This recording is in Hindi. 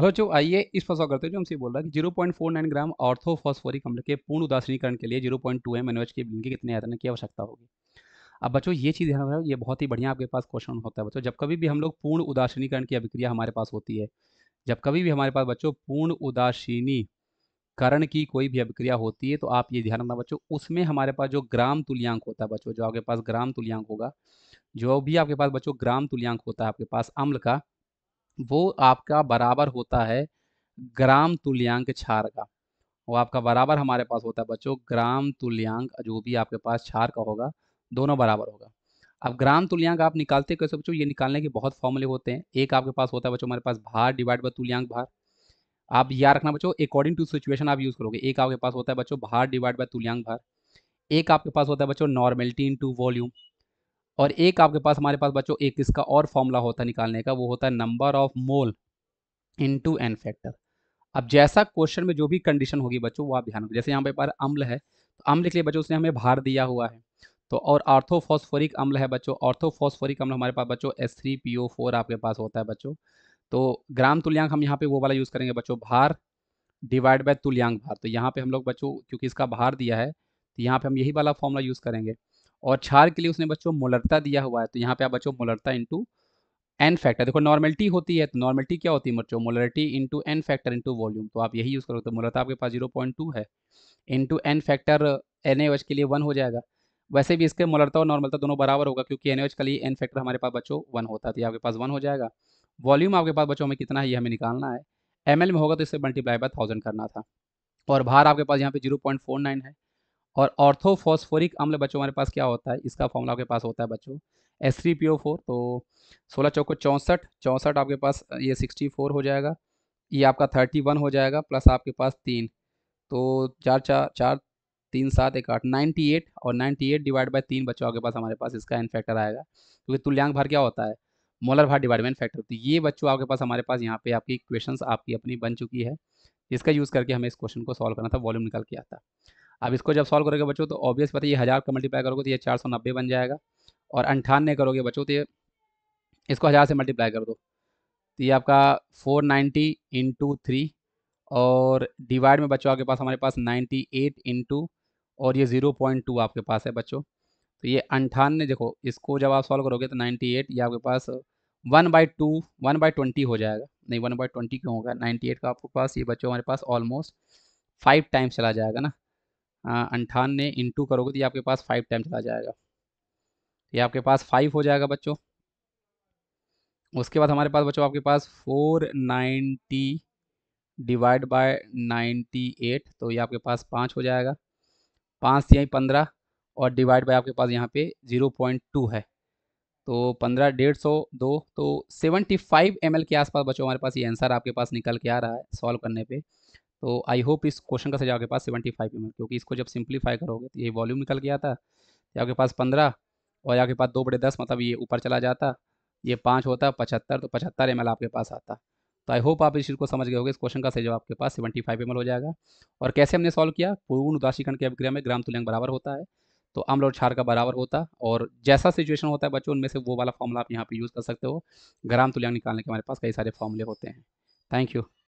हेलो जो आइए इस फसल करते हैं जो हमसे बोल रहा है कि zero point four nine gram orthophosphoric अम्ल के पूर्ण उदासनीकरण के लिए जीरो पॉइंट टू एम एनवेज के की कितने आयतन की आवश्यकता होगी अब बच्चों ये चीज़ ध्यान रखना ये बहुत ही बढ़िया आपके पास क्वेश्चन होता है बच्चों जब कभी भी हम लोग पूर्ण उदासनीकरण की अभिक्रिया हमारे पास होती है जब कभी भी हमारे पास बच्चों पूर्ण उदासीनी करण की कोई भी अभिक्रिया होती है तो आप ये ध्यान रखना बच्चों उसमें हमारे पास जो ग्राम तुल्यांक होता है बच्चों जो आपके पास ग्राम तुल्यांक होगा जो भी आपके पास बच्चों ग्राम तुल्यांक होता है आपके पास अम्ल का वो आपका बराबर होता है ग्राम तुल्यांक क्षार का वो आपका बराबर हमारे पास होता है बच्चों ग्राम तुल्यांक जो भी आपके पास क्षार का होगा दोनों बराबर होगा अब ग्राम तुल्यांक आप निकालते कैसे बच्चों ये निकालने के बहुत फॉर्मूले होते हैं एक आपके पास होता है बच्चों हमारे पास भार डिवाइड बाय तुल्यांक भार आप याद रखना बच्चों अकॉर्डिंग टू सिचुएशन आप यूज़ करोगे एक आपके पास होता है बच्चों भार डिवाइड बाय तुल्यांक भार एक आपके पास होता है बच्चों नॉर्मेलिटी इन टू वॉल्यूम और एक आपके पास हमारे पास बच्चों एक इसका और फॉर्मूला होता है निकालने का वो होता है number of mole into n factor अब जैसा क्वेश्चन में जो भी कंडीशन होगी बच्चों वो आप ध्यान जैसे यहाँ पे अम्ल है तो अम्ल के लिए बच्चों उसने हमें भार दिया हुआ है तो और आर्थोफॉस्फोरिक अम्ल है बच्चों ऑर्थोफॉस्फोरिक अम्ल हमारे पास बच्चों S three P O four आपके पास होता है बच्चों तो ग्राम तुल्यांक हम यहाँ पे वो वाला यूज़ करेंगे बच्चों भार डिवाइड बाय तुल्यांक भार तो यहाँ पे हम लोग बच्चों क्योंकि इसका भार दिया है तो यहाँ पे हम यही वाला फॉर्मूला यूज़ करेंगे और छार के लिए उसने बच्चों मोलरता दिया हुआ है तो यहाँ पे आप बच्चों मोलरता इंटू एन फैक्टर देखो नॉर्मलिटी होती है तो नॉर्मलिटी क्या होती है बच्चों molarity into n factor into volume तो आप यही यूज़ करो तो मोलरता आपके पास जीरो पॉइंट टू है into n factor N H के लिए वन हो जाएगा वैसे भी इसके मोलरता और नॉर्मलता दोनों बराबर होगा क्योंकि एन एच के लिए एन फैक्टर हमारे पास बच्चों वन होता है तो आपके पास वन हो जाएगा वॉल्यूम आपके पास बच्चों में कितना है ये हमें निकालना है एम में होगा तो इससे मल्टीप्लाई बाय थाउजेंड करना था और भार आपके पास यहाँ पे जीरो पॉइंट फोर नाइन है और ऑर्थोफॉस्फोरिक अम्ल बच्चों हमारे पास क्या होता है इसका फॉर्मूला आपके पास होता है बच्चों S three P O four तो सोलह चौको चौंसठ चौंसठ आपके पास ये सिक्सटी फोर हो जाएगा ये आपका थर्टी वन हो जाएगा प्लस आपके पास तीन तो चार चार चार तीन सात एक आठ नाइन्टी एट और नाइन्टी एट डिवाइड बाई तीन बच्चों आपके पास हमारे पास इसका एन फैक्टर आएगा क्योंकि तो तुल्यांक भार क्या होता है मोलर भार डिवाइड बाई फैक्टर तो ये बच्चों आपके पास हमारे पास यहाँ पे आपकी क्वेश्चन आपकी अपनी बन चुकी है इसका यूज़ करके हमें इस क्वेश्चन को सॉल्व करना था वॉल्यूम निकाल के आता अब इसको जब सॉल्व करोगे बच्चों तो ऑब्वियस पता है ये हज़ार का मल्टीप्लाई करोगे तो ये चार सौ नब्बे बन जाएगा और अंठानवे करोगे बच्चों तो ये इसको हज़ार से मल्टीप्लाई कर दो तो ये आपका फोर नाइन्टी इंटू थ्री और डिवाइड में बच्चों आपके पास हमारे पास नाइन्टी एट इंटू और ये ज़ीरो पॉइंट टू आपके पास है बच्चों तो ये अंठानवे देखो इसको जब आप सॉल्व करोगे तो नाइन्टी एट ये आपके पास one by two one by twenty हो जाएगा नहीं वन बाई ट्वेंटी क्यों होगा नाइन्टी एट का आपके पास ये बच्चों हमारे पास ऑलमोस्ट फाइव टाइम्स चला जाएगा ना अंठानवे इंटू करोगे तो ये आपके पास फाइव टाइम चला जाएगा ये आपके पास फाइव हो जाएगा बच्चों उसके बाद हमारे पास बच्चों आपके पास four ninety divide by ninety eight तो ये आपके पास पाँच हो जाएगा पाँच यहीं पंद्रह और डिवाइड बाय आपके पास यहाँ पे ज़ीरो पॉइंट टू है तो पंद्रह डेढ़ सौ दो तो सेवेंटी फाइव एम के आसपास बच्चों हमारे पास ये आंसर आपके पास निकल के आ रहा है सॉल्व करने पे तो आई होप इस क्वेश्चन का सजा आपके पास सेवेंटी फाइव एम क्योंकि इसको जब सिंप्लीफाई करोगे तो ये वॉल्यूम निकल गया था ये आपके पास पंद्रह और आपके पास दो बड़े दस मतलब ये ऊपर चला जाता ये पाँच होता पचहत्तर तो पचहत्तर एम आपके पास आता तो आई होप आप इस चीज़ को समझ गए होगे इस क्वेश्चन का सही जवाब आपके पास सेवेंटी फाइव हो जाएगा और कैसे हमने सॉल्व किया पूर्ण उदासीकरण के अभिक्रिया में ग्राम तुल्यांक बराबर होता है तो अम्ल और छार का बराबर होता और जैसा सिचुएशन होता है बच्चों उनमें से वो वाला फॉर्मूला आप यहाँ पे यूज़ कर सकते हो ग्राम तुल्यांक निकालने के हमारे पास कई सारे फॉर्मूले होते हैं थैंक यू